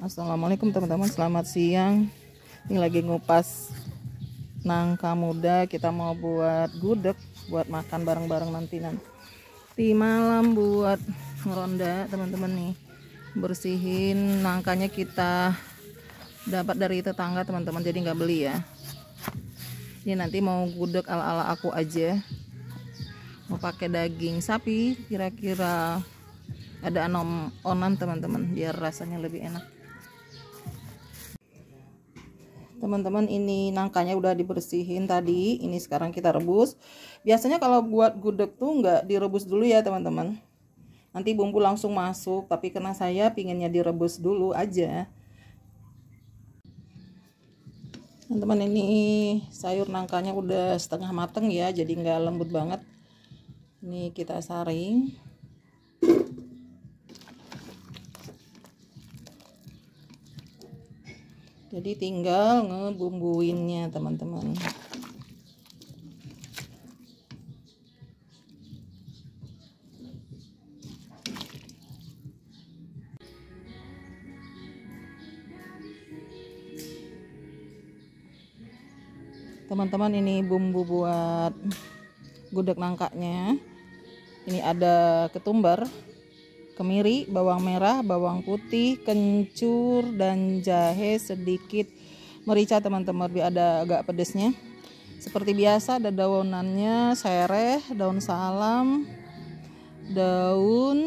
Assalamualaikum teman-teman selamat siang ini lagi ngupas nangka muda kita mau buat gudeg buat makan bareng-bareng nanti nanti malam buat ngeronda teman-teman nih bersihin nangkanya kita dapat dari tetangga teman-teman jadi nggak beli ya ini nanti mau gudeg ala-ala aku aja mau pakai daging sapi kira-kira ada anom onan teman-teman biar rasanya lebih enak teman-teman ini nangkanya udah dibersihin tadi ini sekarang kita rebus biasanya kalau buat gudeg tuh nggak direbus dulu ya teman-teman nanti bumbu langsung masuk tapi karena saya pinginnya direbus dulu aja teman-teman ini sayur nangkanya udah setengah mateng ya jadi nggak lembut banget ini kita saring jadi tinggal ngebumbuinnya teman-teman teman-teman ini bumbu buat gudeg nangkanya ini ada ketumbar kemiri, bawang merah, bawang putih, kencur dan jahe sedikit merica teman-teman biar ada agak pedesnya. Seperti biasa ada daunannya sereh, daun salam, daun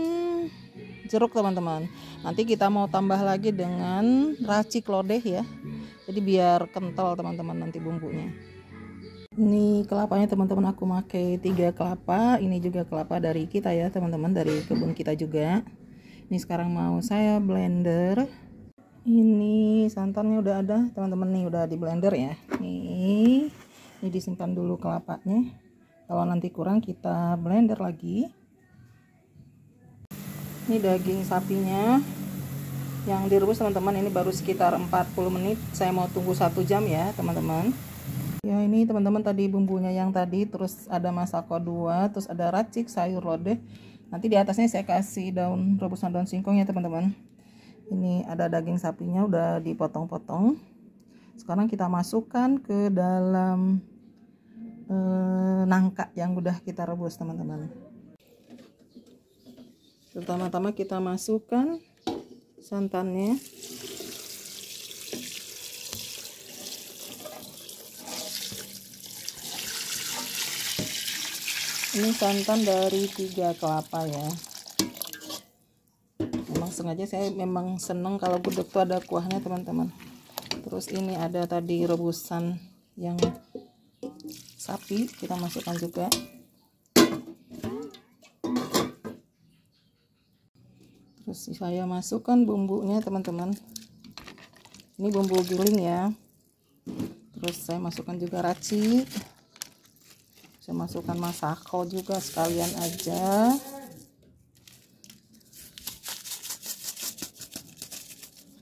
jeruk teman-teman. Nanti kita mau tambah lagi dengan racik lodeh ya. Jadi biar kental teman-teman nanti bumbunya ini kelapanya teman-teman aku pakai tiga kelapa ini juga kelapa dari kita ya teman-teman dari kebun kita juga ini sekarang mau saya blender ini santannya udah ada teman-teman nih udah di blender ya ini disimpan dulu kelapanya kalau nanti kurang kita blender lagi ini daging sapinya yang direbus teman-teman ini baru sekitar 40 menit saya mau tunggu satu jam ya teman-teman ya ini teman-teman tadi bumbunya yang tadi terus ada masako 2 terus ada racik sayur lodeh nanti di atasnya saya kasih daun rebusan daun singkong ya teman-teman ini ada daging sapinya udah dipotong-potong sekarang kita masukkan ke dalam eh, nangka yang udah kita rebus teman-teman pertama-tama kita masukkan santannya ini santan dari tiga kelapa ya memang sengaja saya memang seneng kalau gudeg tuh ada kuahnya teman-teman terus ini ada tadi rebusan yang sapi kita masukkan juga terus saya masukkan bumbunya teman-teman ini bumbu giling ya terus saya masukkan juga racik saya masukkan masako juga sekalian aja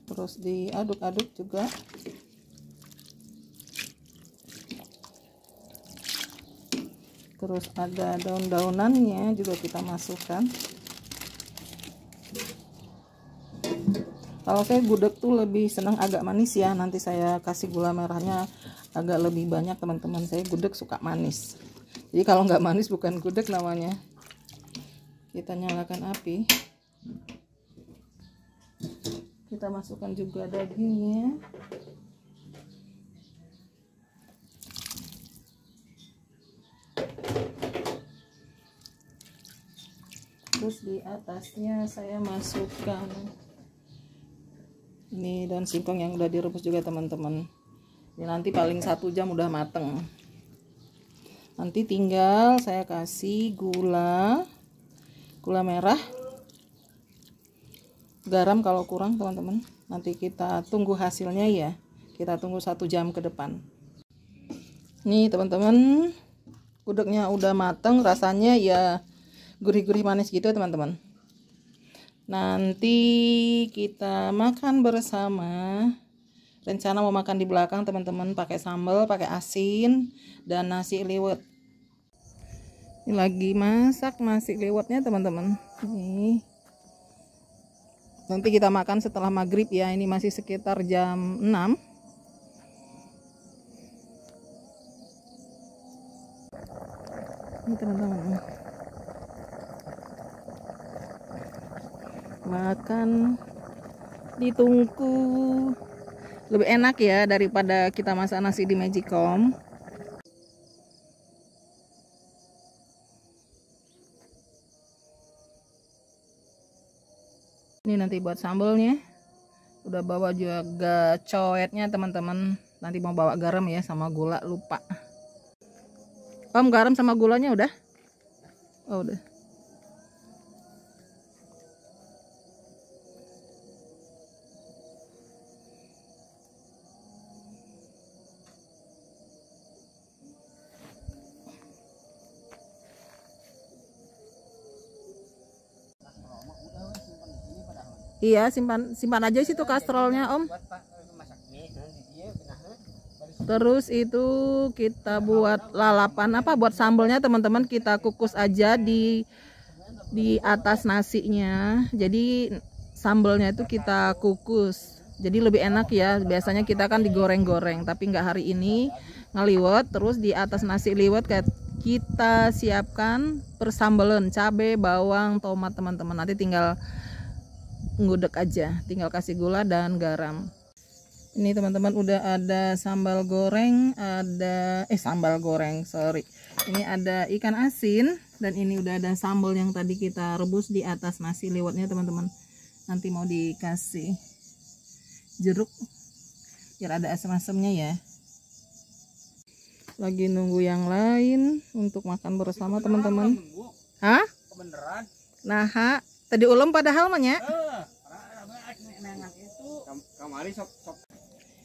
terus diaduk-aduk juga terus ada daun-daunannya juga kita masukkan kalau saya gudeg tuh lebih senang agak manis ya nanti saya kasih gula merahnya agak lebih banyak teman-teman saya gudeg suka manis jadi kalau nggak manis bukan gudeg namanya kita nyalakan api kita masukkan juga dagingnya terus di atasnya saya masukkan ini daun singkong yang udah direbus juga teman-teman ini nanti paling satu jam udah mateng nanti tinggal saya kasih gula gula merah garam kalau kurang teman-teman nanti kita tunggu hasilnya ya kita tunggu satu jam ke depan nih teman-teman gudegnya udah mateng rasanya ya gurih-gurih manis gitu ya, teman-teman nanti kita makan bersama rencana mau makan di belakang teman-teman pakai sambal pakai asin dan nasi liwet ini lagi masak nasi liwetnya teman-teman nih nanti kita makan setelah maghrib ya ini masih sekitar jam 6 ini teman-teman makan ditunggu tungku lebih enak ya daripada kita masak nasi di magicom ini nanti buat sambalnya. udah bawa juga coetnya teman-teman nanti mau bawa garam ya sama gula lupa om garam sama gulanya udah oh udah Iya, simpan simpan aja situ kastrolnya, Om. Terus itu kita buat lalapan apa buat sambelnya teman-teman kita kukus aja di di atas nasinya. Jadi sambelnya itu kita kukus. Jadi lebih enak ya. Biasanya kita kan digoreng-goreng, tapi nggak hari ini ngeliwet terus di atas nasi liwet kayak kita siapkan persambelan, cabe, bawang, tomat teman-teman. Nanti tinggal ngudek aja tinggal kasih gula dan garam ini teman-teman udah ada sambal goreng ada eh sambal goreng sorry ini ada ikan asin dan ini udah ada sambal yang tadi kita rebus di atas nasi lewatnya teman-teman nanti mau dikasih jeruk biar ada asam-asamnya ya lagi nunggu yang lain untuk makan bersama teman-teman hah nah ha tadi ulam padahal mahnya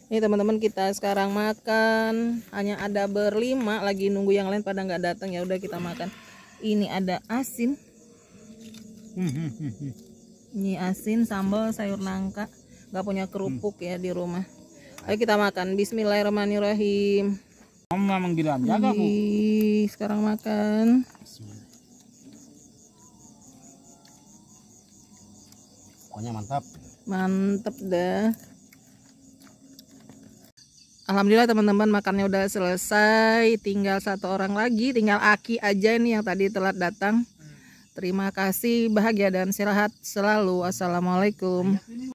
ini teman-teman kita sekarang makan hanya ada berlima lagi nunggu yang lain pada nggak datang ya udah kita makan ini ada asin ini asin sambal sayur nangka nggak punya kerupuk ya di rumah ayo kita makan Bismillahirrahmanirrahim Mama menggilam jaga bu sekarang makan pokoknya mantap mantap dah Alhamdulillah teman-teman makannya udah selesai tinggal satu orang lagi tinggal Aki aja nih yang tadi telat datang hmm. Terima kasih, bahagia dan sehat selalu. Assalamualaikum.